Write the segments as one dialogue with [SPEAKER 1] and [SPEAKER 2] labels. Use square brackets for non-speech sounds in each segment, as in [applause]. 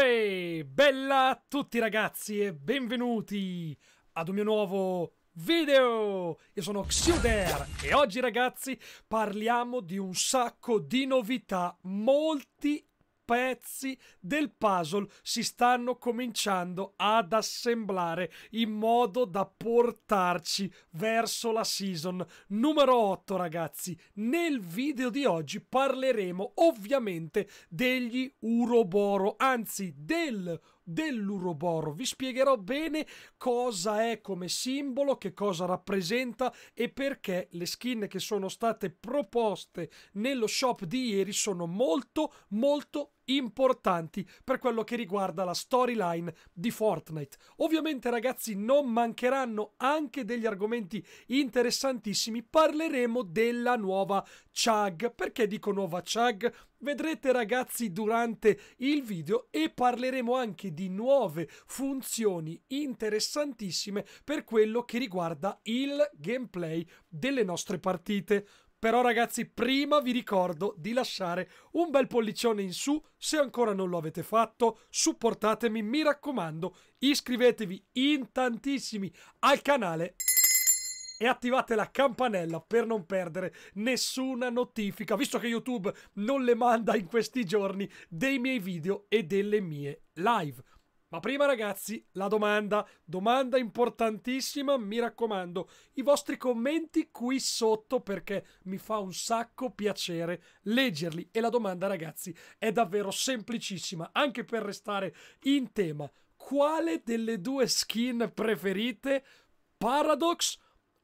[SPEAKER 1] Uè, bella a tutti ragazzi e benvenuti ad un mio nuovo video! Io sono Xiuder e oggi ragazzi parliamo di un sacco di novità, molti pezzi del puzzle si stanno cominciando ad assemblare in modo da portarci verso la season numero 8 ragazzi. Nel video di oggi parleremo ovviamente degli Uroboro, anzi del dell'Uroboro. Vi spiegherò bene cosa è come simbolo, che cosa rappresenta e perché le skin che sono state proposte nello shop di ieri sono molto molto importanti per quello che riguarda la storyline di Fortnite. Ovviamente ragazzi non mancheranno anche degli argomenti interessantissimi, parleremo della nuova Chug. Perché dico nuova Chug? Vedrete ragazzi durante il video e parleremo anche di nuove funzioni interessantissime per quello che riguarda il gameplay delle nostre partite. Però ragazzi, prima vi ricordo di lasciare un bel pollicione in su se ancora non lo avete fatto, supportatemi, mi raccomando, iscrivetevi in tantissimi al canale e attivate la campanella per non perdere nessuna notifica, visto che YouTube non le manda in questi giorni dei miei video e delle mie live. Ma prima ragazzi, la domanda, domanda importantissima, mi raccomando, i vostri commenti qui sotto perché mi fa un sacco piacere leggerli e la domanda ragazzi è davvero semplicissima, anche per restare in tema. Quale delle due skin preferite? Paradox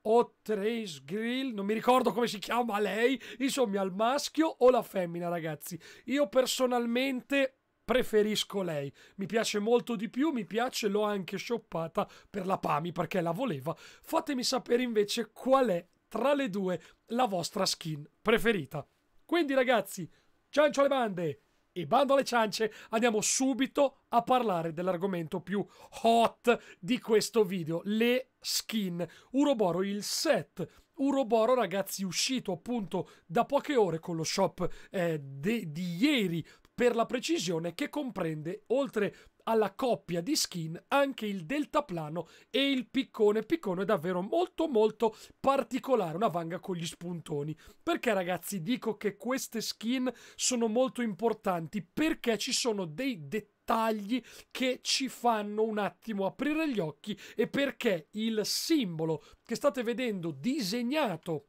[SPEAKER 1] o Trace Grill, non mi ricordo come si chiama lei, insomma, il maschio o la femmina, ragazzi. Io personalmente preferisco lei. Mi piace molto di più, mi piace, l'ho anche shoppata per la Pami perché la voleva. Fatemi sapere invece qual è tra le due la vostra skin preferita. Quindi ragazzi, ciancio alle bande e bando alle ciance, andiamo subito a parlare dell'argomento più hot di questo video, le skin. Uroboro, il set Uroboro, ragazzi, uscito appunto da poche ore con lo shop eh, di ieri per la precisione, che comprende, oltre alla coppia di skin, anche il deltaplano e il piccone. piccone è davvero molto molto particolare, una vanga con gli spuntoni. Perché ragazzi dico che queste skin sono molto importanti? Perché ci sono dei dettagli dettagli che ci fanno un attimo aprire gli occhi e perché il simbolo che state vedendo disegnato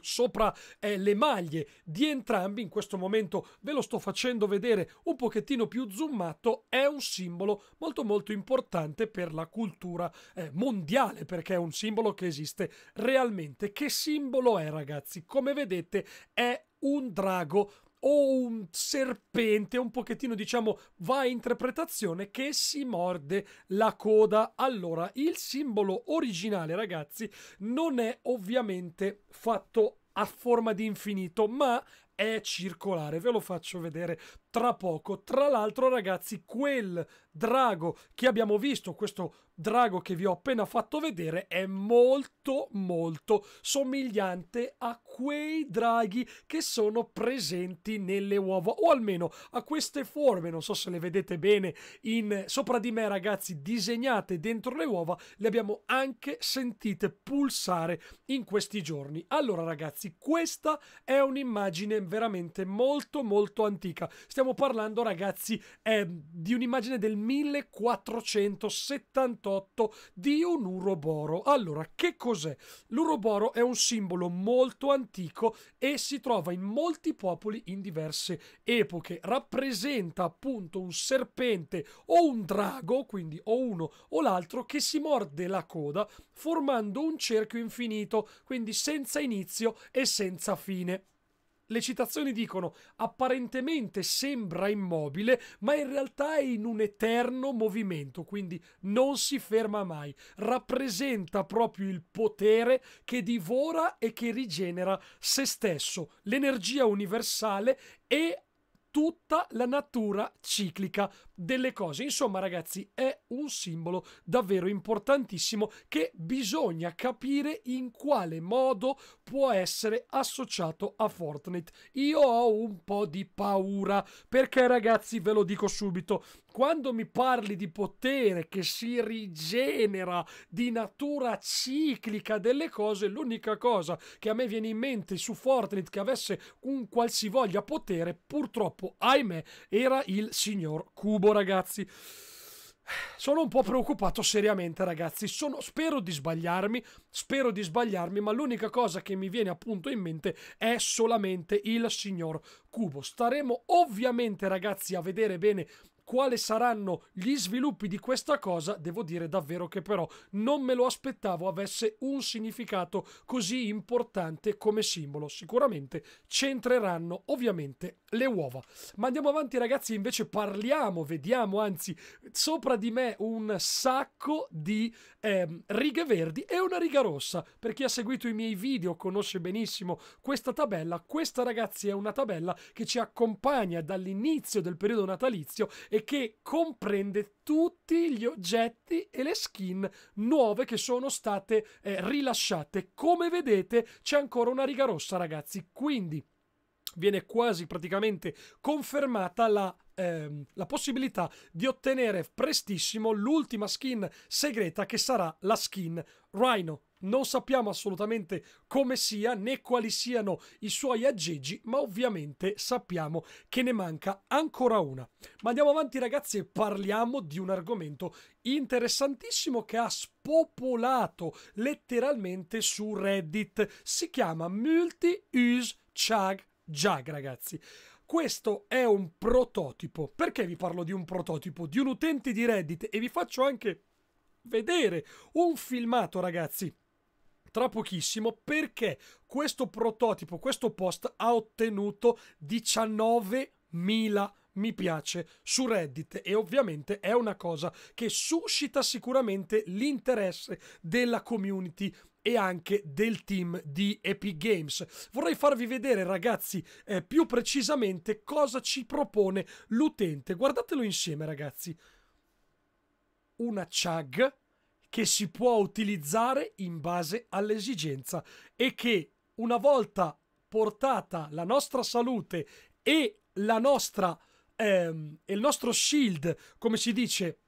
[SPEAKER 1] sopra eh, le maglie di entrambi, in questo momento ve lo sto facendo vedere un pochettino più zoomato, è un simbolo molto molto importante per la cultura eh, mondiale perché è un simbolo che esiste realmente. Che simbolo è ragazzi? Come vedete è un drago o un serpente, un pochettino diciamo va a interpretazione che si morde la coda. Allora, il simbolo originale, ragazzi, non è ovviamente fatto a forma di infinito, ma è circolare. Ve lo faccio vedere tra poco. Tra l'altro, ragazzi, quel drago che abbiamo visto, questo drago che vi ho appena fatto vedere, è molto, molto somigliante a quei draghi che sono presenti nelle uova, o almeno a queste forme, non so se le vedete bene, in, sopra di me, ragazzi, disegnate dentro le uova, le abbiamo anche sentite pulsare in questi giorni. Allora, ragazzi, questa è un'immagine veramente molto, molto antica. Stiamo stiamo parlando, ragazzi, eh, di un'immagine del 1478 di un uroboro. Allora, che cos'è? L'uroboro è un simbolo molto antico e si trova in molti popoli in diverse epoche. Rappresenta appunto un serpente o un drago, quindi o uno o l'altro, che si morde la coda formando un cerchio infinito, quindi senza inizio e senza fine. Le citazioni dicono apparentemente sembra immobile, ma in realtà è in un eterno movimento, quindi non si ferma mai. Rappresenta proprio il potere che divora e che rigenera se stesso, l'energia universale e tutta la natura ciclica delle cose. Insomma, ragazzi, è un simbolo davvero importantissimo che bisogna capire in quale modo può essere associato a Fortnite. Io ho un po' di paura perché, ragazzi, ve lo dico subito, quando mi parli di potere che si rigenera di natura ciclica delle cose, l'unica cosa che a me viene in mente su Fortnite che avesse un qualsivoglia potere, purtroppo purtroppo, ecco, ahimè, era il signor Cubo, ragazzi. Sono un po' preoccupato seriamente, ragazzi. Sono, spero di sbagliarmi, spero di sbagliarmi, ma l'unica cosa che mi viene appunto in mente è solamente il signor Cubo. Staremo ovviamente, ragazzi, a vedere bene quali saranno gli sviluppi di questa cosa, devo dire davvero che però non me lo aspettavo avesse un significato così importante come simbolo. Sicuramente c'entreranno ovviamente le uova. Ma andiamo avanti ragazzi, invece parliamo, vediamo anzi sopra di me un sacco di eh, righe verdi e una riga rossa. Per chi ha seguito i miei video conosce benissimo questa tabella. Questa ragazzi è una tabella che ci accompagna dall'inizio del periodo natalizio e che comprende tutti gli oggetti e le skin nuove che sono state eh, rilasciate. Come vedete c'è ancora una riga rossa ragazzi, quindi viene quasi praticamente confermata la ehm, la possibilità di ottenere prestissimo l'ultima skin segreta che sarà la skin Rhino. Non sappiamo assolutamente come sia né quali siano i suoi aggeggi, ma ovviamente sappiamo che ne manca ancora una. Ma andiamo avanti ragazzi e parliamo di un argomento interessantissimo che ha spopolato letteralmente su Reddit. Si chiama Multi-Use Chug Jug ragazzi. Questo è un prototipo. Perché vi parlo di un prototipo? Di un utente di Reddit e vi faccio anche vedere un filmato, ragazzi tra pochissimo perché questo prototipo, questo post ha ottenuto 19.000 mi piace su Reddit e ovviamente è una cosa che suscita sicuramente l'interesse della community e anche del team di Epic Games. Vorrei farvi vedere ragazzi eh, più precisamente cosa ci propone l'utente. Guardatelo insieme ragazzi. Una chug che si può utilizzare in base all'esigenza e che una volta portata la nostra salute e la nostra ehm, il nostro shield, come si dice,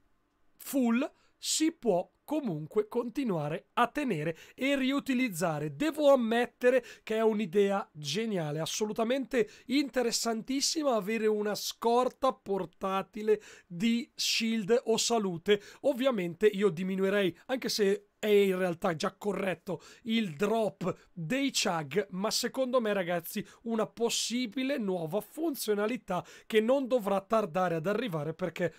[SPEAKER 1] full, si può comunque continuare a tenere e riutilizzare. Devo ammettere che è un'idea geniale, assolutamente interessantissima avere una scorta portatile di shield o salute. Ovviamente io diminuirei, anche se è in realtà già corretto il drop dei chug ma secondo me ragazzi una possibile nuova funzionalità che non dovrà tardare ad arrivare perché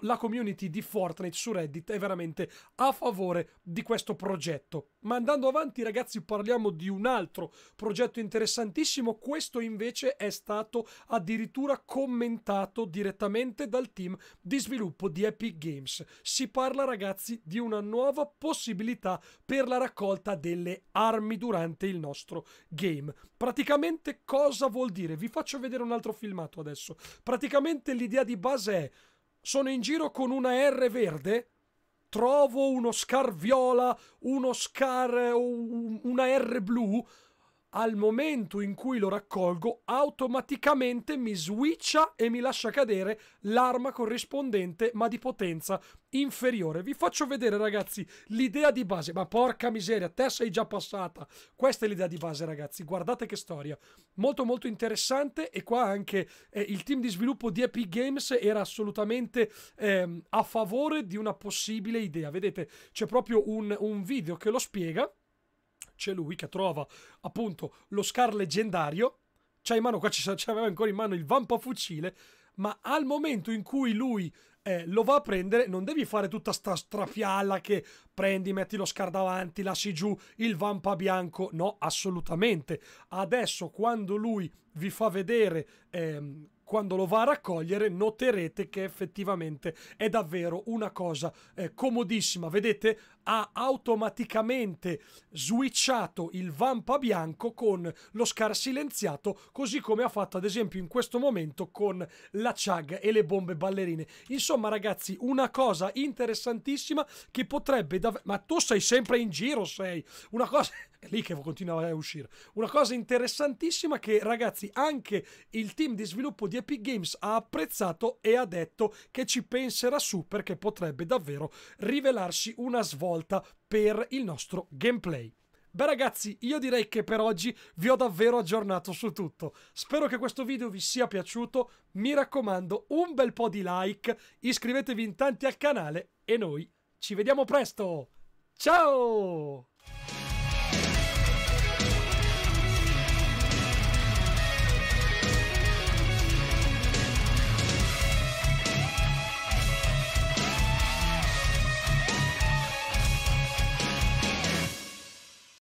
[SPEAKER 1] la community di Fortnite su Reddit è veramente a favore di questo progetto. Ma andando avanti, ragazzi, parliamo di un altro progetto interessantissimo. Questo invece è stato addirittura commentato direttamente dal team di sviluppo di Epic Games. Si parla, ragazzi, di una nuova possibilità per la raccolta delle armi durante il nostro game. Praticamente cosa vuol dire? Vi faccio vedere un altro filmato adesso. Praticamente l'idea di base è sono in giro con una R verde? Trovo uno scar viola, uno scar... Eh, una R blu? al momento in cui lo raccolgo automaticamente mi switcha e mi lascia cadere l'arma corrispondente ma di potenza inferiore. Vi faccio vedere ragazzi l'idea di base, ma porca miseria, te sei già passata. Questa è l'idea di base ragazzi, guardate che storia. Molto molto interessante e qua anche eh, il team di sviluppo di Epic Games era assolutamente eh, a favore di una possibile idea. Vedete, c'è proprio un, un video che lo spiega c'è lui che trova appunto lo Scar leggendario, c'ha in mano, qua c'aveva ancora in mano il vampa fucile, ma al momento in cui lui eh, lo va a prendere, non devi fare tutta sta strafialla che prendi, metti lo scar davanti, lasci giù il vampa bianco. No, assolutamente. Adesso, quando lui vi fa vedere, eh, quando lo va a raccogliere, noterete che effettivamente è davvero una cosa eh, comodissima. Vedete, ha automaticamente switchato il vampa bianco con lo scar silenziato, così come ha fatto ad esempio in questo momento con la chag e le bombe ballerine. Insomma ragazzi, una cosa interessantissima che potrebbe... davvero. Ma tu sei sempre in giro, sei... Una cosa... [laughs] lì che continuava a uscire. Una cosa interessantissima che ragazzi anche il team di sviluppo di Epic Games ha apprezzato e ha detto che ci penserà su perché potrebbe davvero rivelarsi una svolta alta per il nostro gameplay. Beh ragazzi, io direi che per oggi vi ho davvero aggiornato su tutto. Spero che questo video vi sia piaciuto, mi raccomando un bel po' di like, iscrivetevi in tanti al canale e noi ci vediamo presto! Ciao!